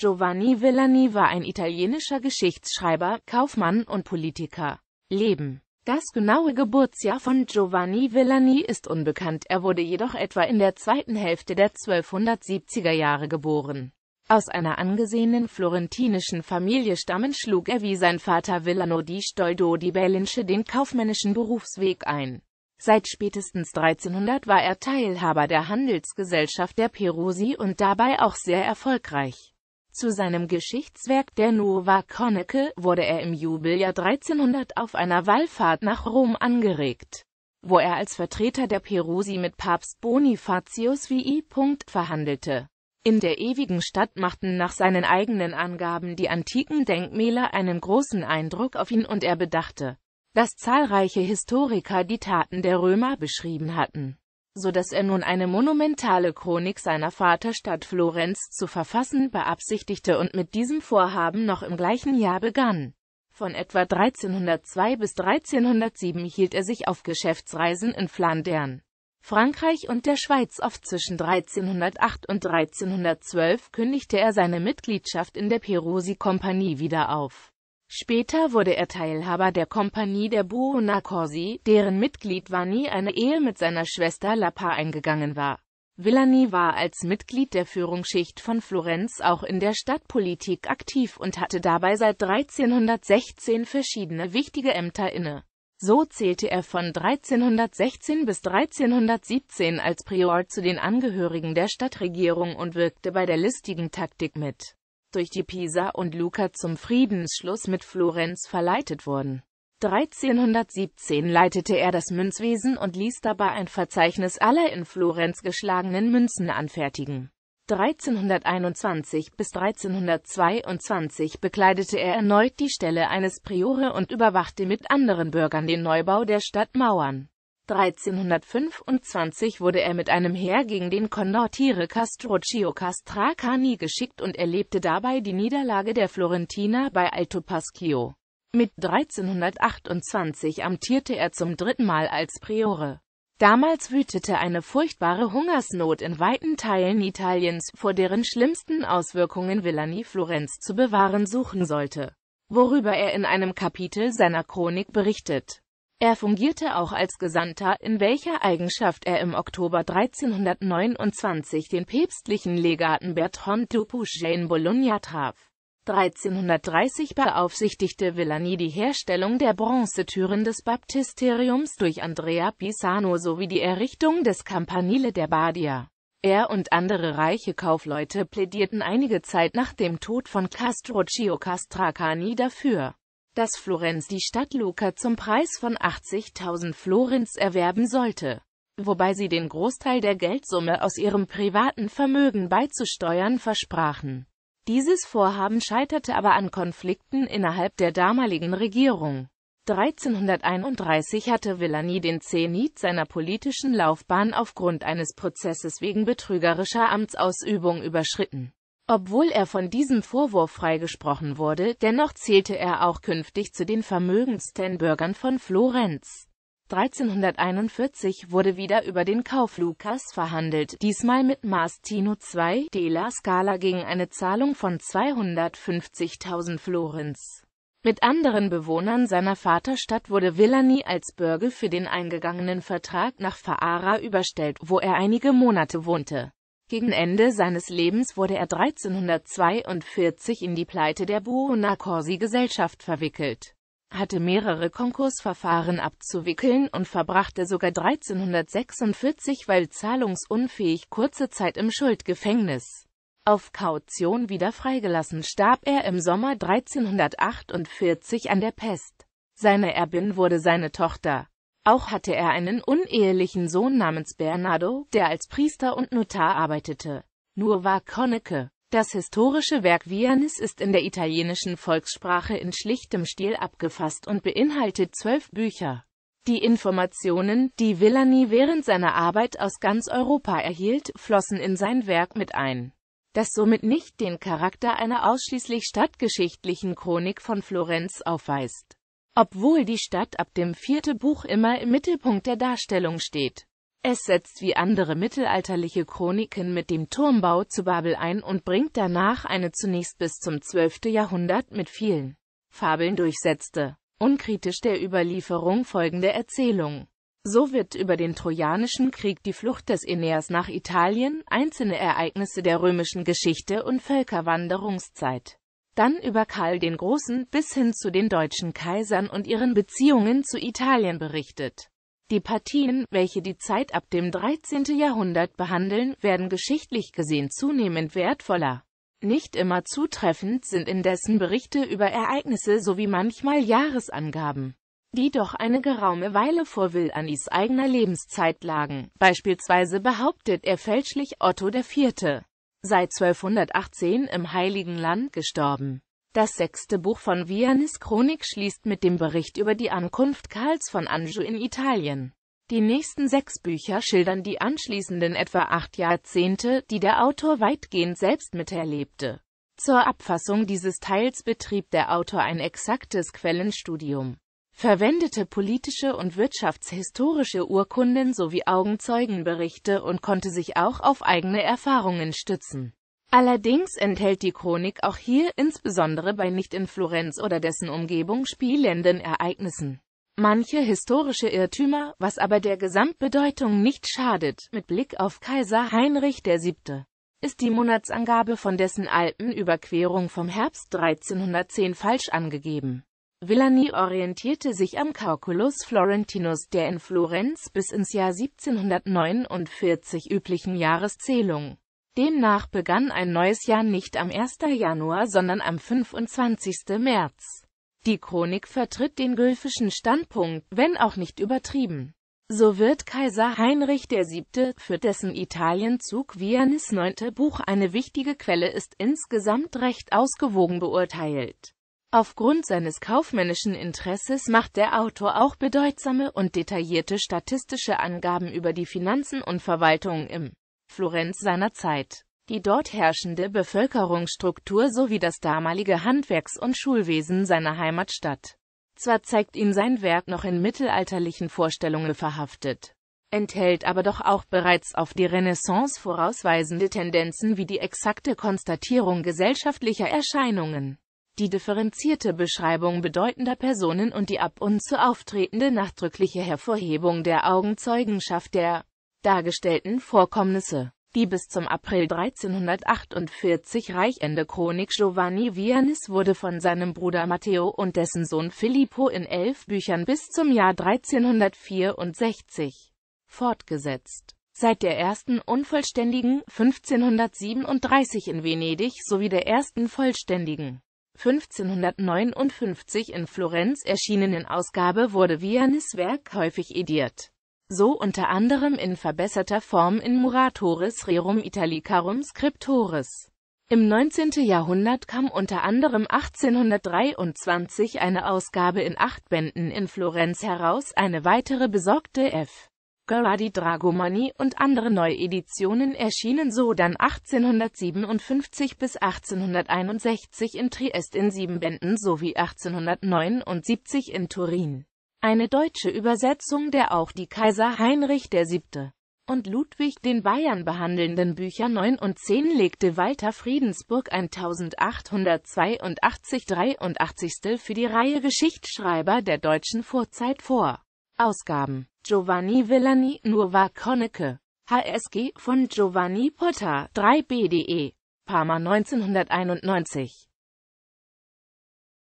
Giovanni Villani war ein italienischer Geschichtsschreiber, Kaufmann und Politiker. Leben Das genaue Geburtsjahr von Giovanni Villani ist unbekannt, er wurde jedoch etwa in der zweiten Hälfte der 1270er Jahre geboren. Aus einer angesehenen florentinischen Familie stammend schlug er wie sein Vater Villano di Stoldo di Bellince den kaufmännischen Berufsweg ein. Seit spätestens 1300 war er Teilhaber der Handelsgesellschaft der Perusi und dabei auch sehr erfolgreich. Zu seinem Geschichtswerk der Nova Konecke wurde er im Jubeljahr 1300 auf einer Wallfahrt nach Rom angeregt, wo er als Vertreter der Perusi mit Papst Bonifatius VI. verhandelte. In der ewigen Stadt machten nach seinen eigenen Angaben die antiken Denkmäler einen großen Eindruck auf ihn und er bedachte, dass zahlreiche Historiker die Taten der Römer beschrieben hatten so dass er nun eine monumentale Chronik seiner Vaterstadt Florenz zu verfassen beabsichtigte und mit diesem Vorhaben noch im gleichen Jahr begann. Von etwa 1302 bis 1307 hielt er sich auf Geschäftsreisen in Flandern, Frankreich und der Schweiz auf. Zwischen 1308 und 1312 kündigte er seine Mitgliedschaft in der Perosi-Kompanie wieder auf Später wurde er Teilhaber der Kompanie der Buonacorsi, deren Mitglied Vanni eine Ehe mit seiner Schwester Lappa eingegangen war. Villani war als Mitglied der Führungsschicht von Florenz auch in der Stadtpolitik aktiv und hatte dabei seit 1316 verschiedene wichtige Ämter inne. So zählte er von 1316 bis 1317 als Prior zu den Angehörigen der Stadtregierung und wirkte bei der listigen Taktik mit durch die Pisa und Luca zum Friedensschluss mit Florenz verleitet wurden. 1317 leitete er das Münzwesen und ließ dabei ein Verzeichnis aller in Florenz geschlagenen Münzen anfertigen. 1321 bis 1322 bekleidete er erneut die Stelle eines Priore und überwachte mit anderen Bürgern den Neubau der Stadtmauern. 1325 wurde er mit einem Heer gegen den Kondottiere Castruccio Castracani geschickt und erlebte dabei die Niederlage der Florentiner bei Alto Paschio. Mit 1328 amtierte er zum dritten Mal als Priore. Damals wütete eine furchtbare Hungersnot in weiten Teilen Italiens, vor deren schlimmsten Auswirkungen Villani Florenz zu bewahren suchen sollte, worüber er in einem Kapitel seiner Chronik berichtet. Er fungierte auch als Gesandter, in welcher Eigenschaft er im Oktober 1329 den päpstlichen Legaten Bertrand du Puget in Bologna traf. 1330 beaufsichtigte Villani die Herstellung der Bronzetüren des Baptisteriums durch Andrea Pisano sowie die Errichtung des Campanile der Badia. Er und andere reiche Kaufleute plädierten einige Zeit nach dem Tod von Castruccio Castracani dafür dass Florenz die Stadt Luca zum Preis von 80.000 Florins erwerben sollte, wobei sie den Großteil der Geldsumme aus ihrem privaten Vermögen beizusteuern versprachen. Dieses Vorhaben scheiterte aber an Konflikten innerhalb der damaligen Regierung. 1331 hatte Villani den Zenit seiner politischen Laufbahn aufgrund eines Prozesses wegen betrügerischer Amtsausübung überschritten. Obwohl er von diesem Vorwurf freigesprochen wurde, dennoch zählte er auch künftig zu den vermögendsten Bürgern von Florenz. 1341 wurde wieder über den Kauf Lukas verhandelt, diesmal mit Mastino II De La Scala gegen eine Zahlung von 250.000 Florenz. Mit anderen Bewohnern seiner Vaterstadt wurde Villani als Bürger für den eingegangenen Vertrag nach Faara überstellt, wo er einige Monate wohnte. Gegen Ende seines Lebens wurde er 1342 in die Pleite der Buona Corsi gesellschaft verwickelt, hatte mehrere Konkursverfahren abzuwickeln und verbrachte sogar 1346, weil zahlungsunfähig, kurze Zeit im Schuldgefängnis. Auf Kaution wieder freigelassen starb er im Sommer 1348 an der Pest. Seine Erbin wurde seine Tochter. Auch hatte er einen unehelichen Sohn namens Bernardo, der als Priester und Notar arbeitete. Nur war Konecke. Das historische Werk Vianis ist in der italienischen Volkssprache in schlichtem Stil abgefasst und beinhaltet zwölf Bücher. Die Informationen, die Villani während seiner Arbeit aus ganz Europa erhielt, flossen in sein Werk mit ein das somit nicht den Charakter einer ausschließlich stadtgeschichtlichen Chronik von Florenz aufweist obwohl die Stadt ab dem vierten Buch immer im Mittelpunkt der Darstellung steht. Es setzt wie andere mittelalterliche Chroniken mit dem Turmbau zu Babel ein und bringt danach eine zunächst bis zum 12. Jahrhundert mit vielen Fabeln durchsetzte, unkritisch der Überlieferung folgende Erzählung. So wird über den Trojanischen Krieg die Flucht des Aeneas nach Italien, einzelne Ereignisse der römischen Geschichte und Völkerwanderungszeit dann über Karl den Großen bis hin zu den deutschen Kaisern und ihren Beziehungen zu Italien berichtet. Die Partien, welche die Zeit ab dem 13. Jahrhundert behandeln, werden geschichtlich gesehen zunehmend wertvoller. Nicht immer zutreffend sind indessen Berichte über Ereignisse sowie manchmal Jahresangaben, die doch eine geraume Weile vor Villanis eigener Lebenszeit lagen. Beispielsweise behauptet er fälschlich Otto IV seit 1218 im Heiligen Land gestorben. Das sechste Buch von Vianis Chronik schließt mit dem Bericht über die Ankunft Karls von Anjou in Italien. Die nächsten sechs Bücher schildern die anschließenden etwa acht Jahrzehnte, die der Autor weitgehend selbst miterlebte. Zur Abfassung dieses Teils betrieb der Autor ein exaktes Quellenstudium verwendete politische und wirtschaftshistorische Urkunden sowie Augenzeugenberichte und konnte sich auch auf eigene Erfahrungen stützen. Allerdings enthält die Chronik auch hier, insbesondere bei nicht in Florenz oder dessen Umgebung spielenden Ereignissen, manche historische Irrtümer, was aber der Gesamtbedeutung nicht schadet. Mit Blick auf Kaiser Heinrich VII. ist die Monatsangabe von dessen Alpenüberquerung vom Herbst 1310 falsch angegeben. Villani orientierte sich am Calculus Florentinus, der in Florenz bis ins Jahr 1749 üblichen Jahreszählung. Demnach begann ein neues Jahr nicht am 1. Januar, sondern am 25. März. Die Chronik vertritt den gülfischen Standpunkt, wenn auch nicht übertrieben. So wird Kaiser Heinrich VII., für dessen Italienzug Vianis 9. Buch eine wichtige Quelle ist, insgesamt recht ausgewogen beurteilt. Aufgrund seines kaufmännischen Interesses macht der Autor auch bedeutsame und detaillierte statistische Angaben über die Finanzen und Verwaltung im Florenz seiner Zeit, die dort herrschende Bevölkerungsstruktur sowie das damalige Handwerks- und Schulwesen seiner Heimatstadt. Zwar zeigt ihn sein Werk noch in mittelalterlichen Vorstellungen verhaftet, enthält aber doch auch bereits auf die Renaissance vorausweisende Tendenzen wie die exakte Konstatierung gesellschaftlicher Erscheinungen die differenzierte Beschreibung bedeutender Personen und die ab und zu auftretende nachdrückliche Hervorhebung der Augenzeugenschaft der dargestellten Vorkommnisse. Die bis zum April 1348 reichende Chronik Giovanni Vianis wurde von seinem Bruder Matteo und dessen Sohn Filippo in elf Büchern bis zum Jahr 1364 fortgesetzt. Seit der ersten unvollständigen 1537 in Venedig sowie der ersten vollständigen 1559 in Florenz erschienenen Ausgabe wurde Vianis Werk häufig ediert, so unter anderem in verbesserter Form in Muratoris Rerum Italicarum Scriptoris. Im 19. Jahrhundert kam unter anderem 1823 eine Ausgabe in acht Bänden in Florenz heraus, eine weitere besorgte F. Girardi Dragomani und andere Neueditionen erschienen so dann 1857 bis 1861 in Triest in sieben Bänden sowie 1879 in Turin. Eine deutsche Übersetzung der auch die Kaiser Heinrich VII. und Ludwig den Bayern behandelnden Bücher 9 und 10 legte Walter Friedensburg 1882 83 für die Reihe Geschichtsschreiber der deutschen Vorzeit vor Ausgaben Giovanni Villani, Nuova Konecke. HSG von Giovanni Potter, 3 BDE, Parma 1991